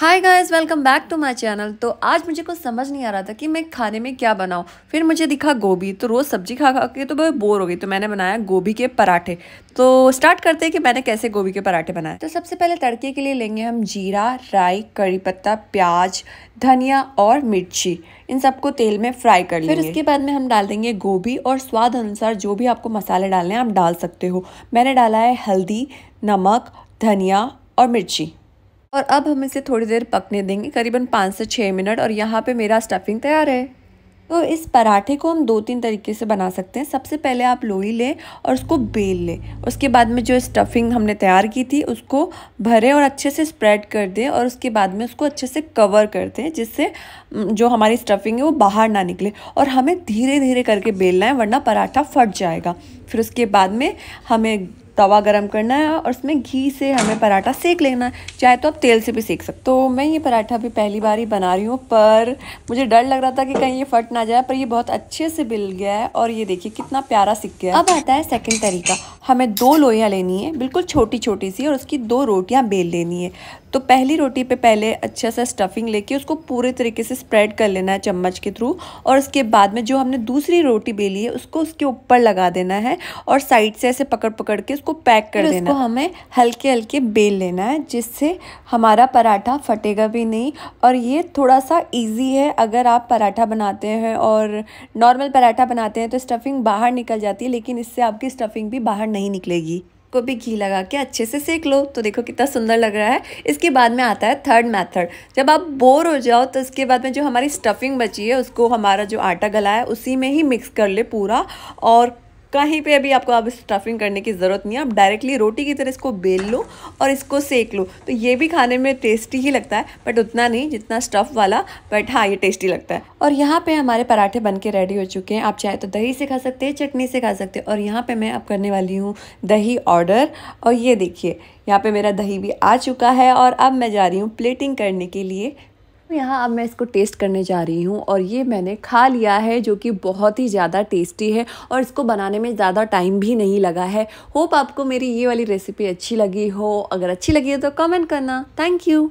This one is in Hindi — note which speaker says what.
Speaker 1: hi guys welcome back to my channel तो आज मुझे कुछ समझ नहीं आ रहा था कि मैं खाने में क्या बनाऊँ फिर मुझे दिखा गोभी तो रोज़ सब्जी खा खा के तो मैं बोर हो गई तो मैंने बनाया गोभी के पराठे तो स्टार्ट करते हैं कि मैंने कैसे गोभी के पराठे बनाए तो सबसे पहले तड़के के लिए लेंगे हम जीरा राई कड़ी पत्ता प्याज धनिया और मिर्ची इन सबको तेल में फ्राई कर लेंगे फिर उसके बाद में हम डाल देंगे गोभी और स्वाद अनुसार जो भी आपको मसाले डालने हैं आप डाल सकते हो मैंने डाला है हल्दी नमक धनिया और मिर्ची और अब हम इसे थोड़ी देर पकने देंगे करीबन पाँच से छः मिनट और यहाँ पे मेरा स्टफिंग तैयार है तो इस पराठे को हम दो तीन तरीके से बना सकते हैं सबसे पहले आप लोई लें और उसको बेल लें उसके बाद में जो स्टफिंग हमने तैयार की थी उसको भरें और अच्छे से स्प्रेड कर दें और उसके बाद में उसको अच्छे से कवर कर दें जिससे जो हमारी स्टफिंग है वो बाहर ना निकले और हमें धीरे धीरे करके बेलना है वरना पराठा फट जाएगा फिर उसके बाद में हमें तवा गरम करना है और उसमें घी से हमें पराठा सेक लेना है चाहे तो आप तेल से भी सेक सकते तो मैं ये पराठा भी पहली बार ही बना रही हूँ पर मुझे डर लग रहा था कि कहीं ये फट ना जाए पर ये बहुत अच्छे से बिल गया है और ये देखिए कितना प्यारा सीख गया अब आता है सेकेंड तरीका हमें दो लोइयाँ लेनी है बिल्कुल छोटी छोटी सी और उसकी दो रोटियाँ बेल लेनी है तो पहली रोटी पे पहले अच्छा सा स्टफिंग लेके उसको पूरे तरीके से स्प्रेड कर लेना है चम्मच के थ्रू और उसके बाद में जो हमने दूसरी रोटी बेली है उसको उसके ऊपर लगा देना है और साइड से ऐसे पकड़ पकड़ के उसको पैक कर देना उसको हमें हल्के हल्के बेल लेना है जिससे हमारा पराठा फटेगा भी नहीं और ये थोड़ा सा ईजी है अगर आप पराठा बनाते हैं और नॉर्मल पराठा बनाते हैं तो स्टफिंग बाहर निकल जाती है लेकिन इससे आपकी स्टफिंग भी बाहर नहीं निकलेगी को भी घी लगा के अच्छे से सेक लो तो देखो कितना सुंदर लग रहा है इसके बाद में आता है थर्ड मेथड जब आप बोर हो जाओ तो इसके बाद में जो हमारी स्टफिंग बची है उसको हमारा जो आटा गला है उसी में ही मिक्स कर ले पूरा और कहीं पे अभी आपको अब स्टफिंग करने की ज़रूरत नहीं है आप डायरेक्टली रोटी की तरह इसको बेल लो और इसको सेक लो तो ये भी खाने में टेस्टी ही लगता है बट उतना नहीं जितना स्टफ़ वाला बट हाँ ये टेस्टी लगता है और यहाँ पे हमारे पराठे बन के रेडी हो चुके हैं आप चाहे तो दही से खा सकते हैं चटनी से खा सकते हैं और यहाँ पर मैं अब करने वाली हूँ दही ऑर्डर और ये देखिए यहाँ पर मेरा दही भी आ चुका है और अब मैं जा रही हूँ प्लेटिंग करने के लिए तो यहाँ अब मैं इसको टेस्ट करने जा रही हूँ और ये मैंने खा लिया है जो कि बहुत ही ज़्यादा टेस्टी है और इसको बनाने में ज़्यादा टाइम भी नहीं लगा है होप आपको मेरी ये वाली रेसिपी अच्छी लगी हो अगर अच्छी लगी हो तो कमेंट करना थैंक यू